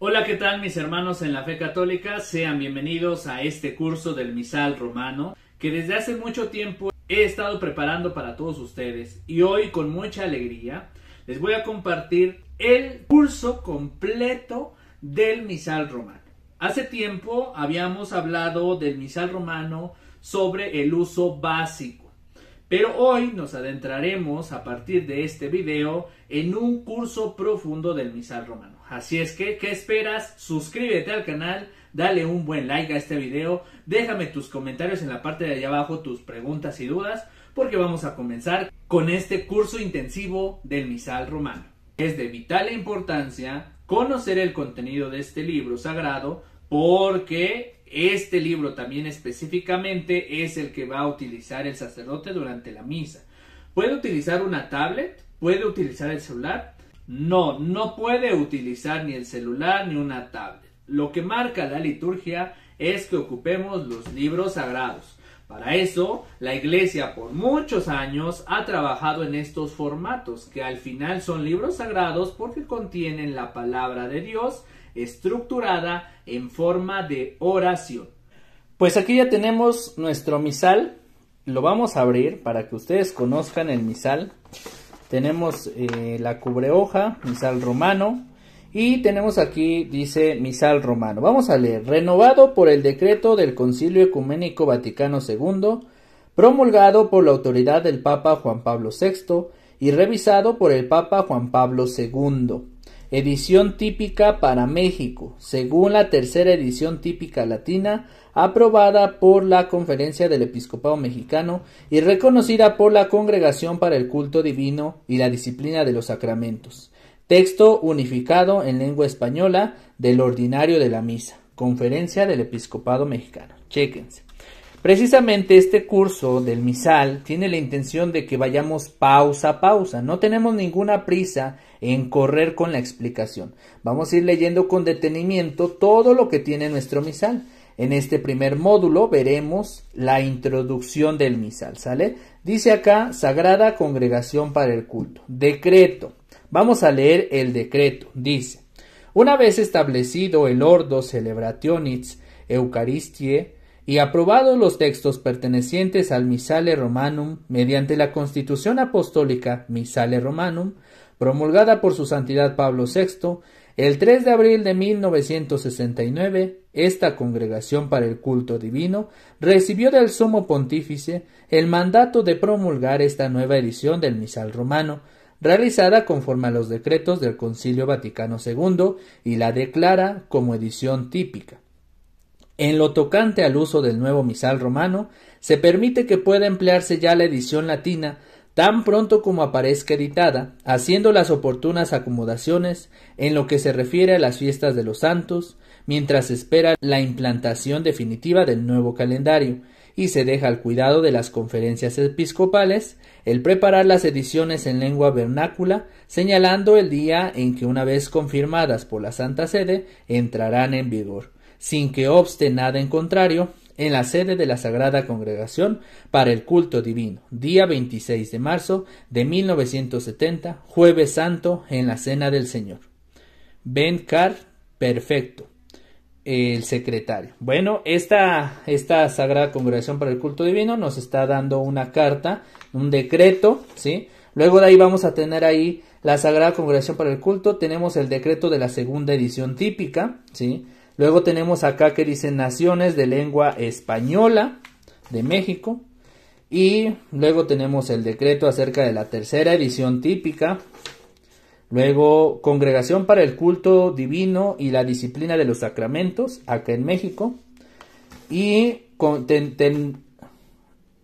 Hola, ¿qué tal mis hermanos en la fe católica? Sean bienvenidos a este curso del misal romano que desde hace mucho tiempo he estado preparando para todos ustedes y hoy con mucha alegría les voy a compartir el curso completo del misal romano. Hace tiempo habíamos hablado del misal romano sobre el uso básico, pero hoy nos adentraremos a partir de este video en un curso profundo del misal romano. Así es que, ¿qué esperas? Suscríbete al canal, dale un buen like a este video, déjame tus comentarios en la parte de allá abajo, tus preguntas y dudas, porque vamos a comenzar con este curso intensivo del misal romano. Es de vital importancia conocer el contenido de este libro sagrado, porque este libro también específicamente es el que va a utilizar el sacerdote durante la misa. Puede utilizar una tablet, puede utilizar el celular, no, no puede utilizar ni el celular ni una tablet. Lo que marca la liturgia es que ocupemos los libros sagrados. Para eso, la Iglesia por muchos años ha trabajado en estos formatos, que al final son libros sagrados porque contienen la palabra de Dios estructurada en forma de oración. Pues aquí ya tenemos nuestro misal, lo vamos a abrir para que ustedes conozcan el misal. Tenemos la eh, la cubrehoja, misal romano. Y tenemos aquí, dice misal romano. Vamos a leer. Renovado por el decreto del Concilio Ecuménico Vaticano II, promulgado por la autoridad del Papa Juan Pablo VI y revisado por el Papa Juan Pablo II edición típica para México, según la tercera edición típica latina, aprobada por la Conferencia del Episcopado Mexicano y reconocida por la Congregación para el Culto Divino y la Disciplina de los Sacramentos. Texto unificado en lengua española del ordinario de la misa. Conferencia del Episcopado Mexicano. Chéquense. Precisamente este curso del misal tiene la intención de que vayamos pausa a pausa. No tenemos ninguna prisa en correr con la explicación. Vamos a ir leyendo con detenimiento todo lo que tiene nuestro misal. En este primer módulo veremos la introducción del misal, ¿sale? Dice acá, Sagrada Congregación para el Culto. Decreto. Vamos a leer el decreto. Dice, una vez establecido el ordo celebrationis eucaristie y aprobados los textos pertenecientes al Misale Romanum mediante la Constitución Apostólica Misale Romanum, promulgada por su santidad Pablo VI, el 3 de abril de 1969, esta congregación para el culto divino recibió del sumo pontífice el mandato de promulgar esta nueva edición del misal romano, realizada conforme a los decretos del Concilio Vaticano II y la declara como edición típica. En lo tocante al uso del nuevo misal romano, se permite que pueda emplearse ya la edición latina tan pronto como aparezca editada, haciendo las oportunas acomodaciones en lo que se refiere a las fiestas de los santos, mientras espera la implantación definitiva del nuevo calendario, y se deja al cuidado de las conferencias episcopales el preparar las ediciones en lengua vernácula, señalando el día en que una vez confirmadas por la Santa Sede entrarán en vigor, sin que obste nada en contrario en la sede de la Sagrada Congregación para el Culto Divino, día 26 de marzo de 1970, jueves santo, en la Cena del Señor. Ben Carr, perfecto. El secretario. Bueno, esta, esta Sagrada Congregación para el Culto Divino nos está dando una carta, un decreto, ¿sí? Luego de ahí vamos a tener ahí la Sagrada Congregación para el Culto, tenemos el decreto de la segunda edición típica, ¿sí? Luego tenemos acá que dice naciones de lengua española de México. Y luego tenemos el decreto acerca de la tercera edición típica. Luego, Congregación para el Culto Divino y la Disciplina de los Sacramentos, acá en México. Y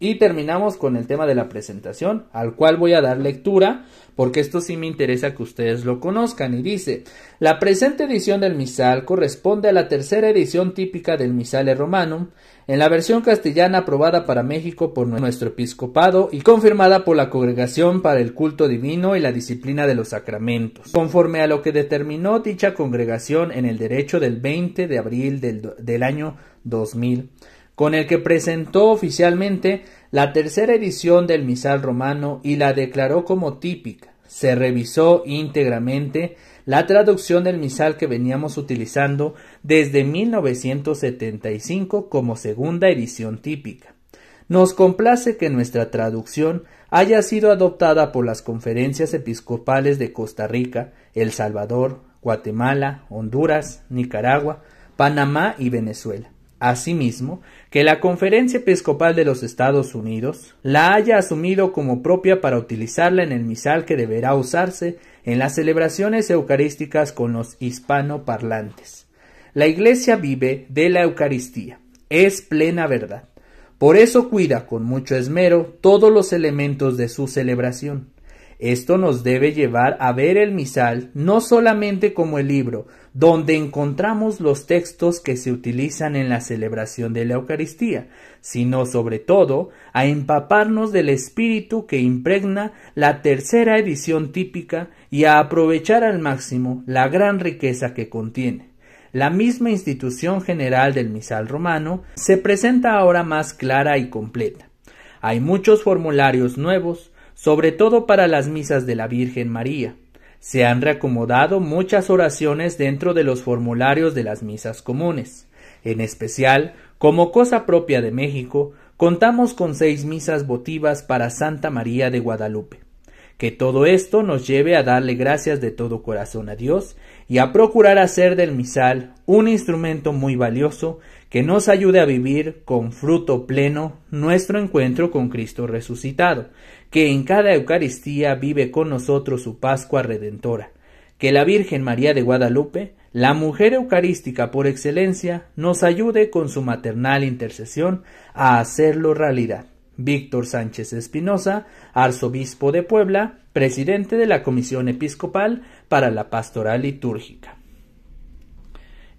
y terminamos con el tema de la presentación, al cual voy a dar lectura, porque esto sí me interesa que ustedes lo conozcan. Y dice, la presente edición del misal corresponde a la tercera edición típica del misale romanum, en la versión castellana aprobada para México por nuestro episcopado y confirmada por la Congregación para el Culto Divino y la Disciplina de los Sacramentos, conforme a lo que determinó dicha congregación en el derecho del 20 de abril del, del año 2000 con el que presentó oficialmente la tercera edición del misal romano y la declaró como típica. Se revisó íntegramente la traducción del misal que veníamos utilizando desde 1975 como segunda edición típica. Nos complace que nuestra traducción haya sido adoptada por las conferencias episcopales de Costa Rica, El Salvador, Guatemala, Honduras, Nicaragua, Panamá y Venezuela asimismo, que la Conferencia Episcopal de los Estados Unidos la haya asumido como propia para utilizarla en el misal que deberá usarse en las celebraciones eucarísticas con los hispanoparlantes. La Iglesia vive de la Eucaristía, es plena verdad. Por eso cuida con mucho esmero todos los elementos de su celebración. Esto nos debe llevar a ver el misal no solamente como el libro, donde encontramos los textos que se utilizan en la celebración de la Eucaristía, sino sobre todo a empaparnos del espíritu que impregna la tercera edición típica y a aprovechar al máximo la gran riqueza que contiene. La misma institución general del misal romano se presenta ahora más clara y completa. Hay muchos formularios nuevos, sobre todo para las misas de la Virgen María. Se han reacomodado muchas oraciones dentro de los formularios de las misas comunes. En especial, como cosa propia de México, contamos con seis misas votivas para Santa María de Guadalupe. Que todo esto nos lleve a darle gracias de todo corazón a Dios y a procurar hacer del misal un instrumento muy valioso que nos ayude a vivir con fruto pleno nuestro encuentro con Cristo resucitado, que en cada Eucaristía vive con nosotros su Pascua Redentora, que la Virgen María de Guadalupe, la mujer eucarística por excelencia, nos ayude con su maternal intercesión a hacerlo realidad. Víctor Sánchez Espinosa, arzobispo de Puebla, presidente de la Comisión Episcopal para la Pastoral Litúrgica.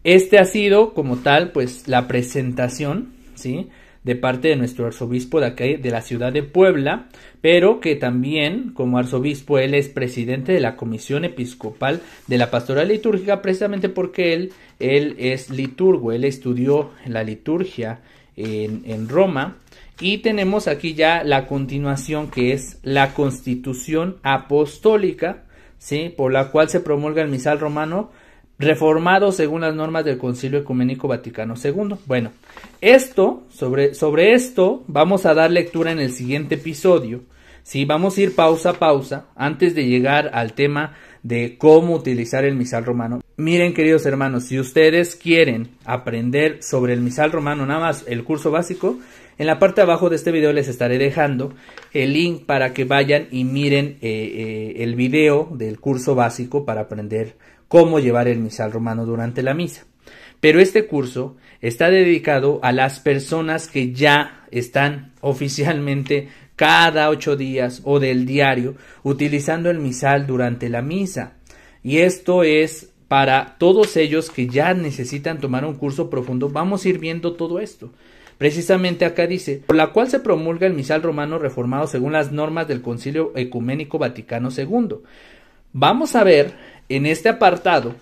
Este ha sido, como tal, pues la presentación, ¿sí? de parte de nuestro arzobispo de, de la ciudad de Puebla, pero que también como arzobispo él es presidente de la Comisión Episcopal de la Pastoral Litúrgica, precisamente porque él, él es liturgo, él estudió la liturgia en Roma y tenemos aquí ya la continuación que es la constitución apostólica, ¿sí? por la cual se promulga el misal romano reformado según las normas del Concilio Ecuménico Vaticano II. Bueno, esto, sobre, sobre esto vamos a dar lectura en el siguiente episodio. Sí, vamos a ir pausa a pausa antes de llegar al tema de cómo utilizar el misal romano. Miren, queridos hermanos, si ustedes quieren aprender sobre el misal romano, nada más el curso básico, en la parte de abajo de este video les estaré dejando el link para que vayan y miren eh, eh, el video del curso básico para aprender cómo llevar el misal romano durante la misa. Pero este curso está dedicado a las personas que ya están oficialmente cada ocho días o del diario utilizando el misal durante la misa. Y esto es para todos ellos que ya necesitan tomar un curso profundo, vamos a ir viendo todo esto. Precisamente acá dice, por la cual se promulga el misal romano reformado según las normas del Concilio Ecuménico Vaticano II. Vamos a ver en este apartado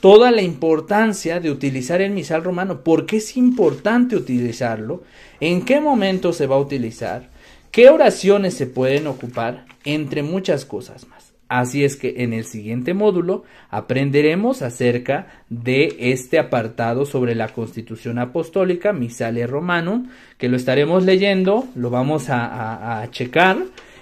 toda la importancia de utilizar el misal romano, por qué es importante utilizarlo, en qué momento se va a utilizar, qué oraciones se pueden ocupar, entre muchas cosas más. Así es que en el siguiente módulo aprenderemos acerca de este apartado sobre la Constitución Apostólica, Misale Romanum, que lo estaremos leyendo, lo vamos a, a checar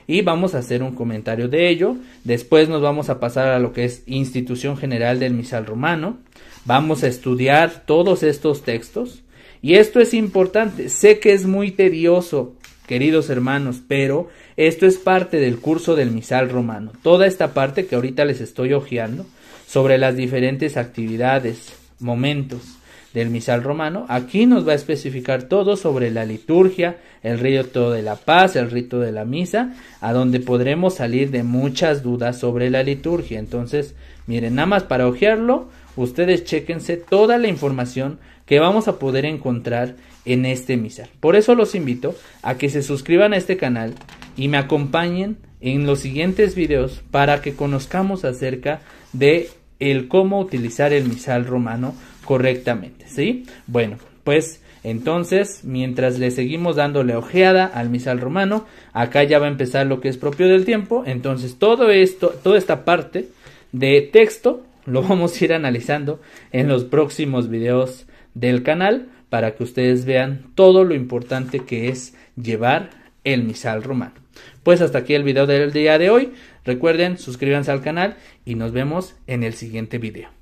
y vamos a hacer un comentario de ello. Después nos vamos a pasar a lo que es Institución General del Misal Romano. Vamos a estudiar todos estos textos. Y esto es importante. Sé que es muy tedioso, queridos hermanos, pero esto es parte del curso del misal romano. Toda esta parte que ahorita les estoy hojeando sobre las diferentes actividades, momentos del misal romano, aquí nos va a especificar todo sobre la liturgia, el rito de la paz, el rito de la misa, a donde podremos salir de muchas dudas sobre la liturgia. Entonces, miren, nada más para hojearlo, ustedes chequense toda la información que vamos a poder encontrar en este misal. Por eso los invito a que se suscriban a este canal y me acompañen en los siguientes videos para que conozcamos acerca de el cómo utilizar el misal romano correctamente, ¿sí? Bueno, pues entonces, mientras le seguimos dándole ojeada al misal romano, acá ya va a empezar lo que es propio del tiempo, entonces todo esto, toda esta parte de texto lo vamos a ir analizando en los próximos videos del canal para que ustedes vean todo lo importante que es llevar el misal romano. Pues hasta aquí el video del día de hoy. Recuerden, suscríbanse al canal y nos vemos en el siguiente video.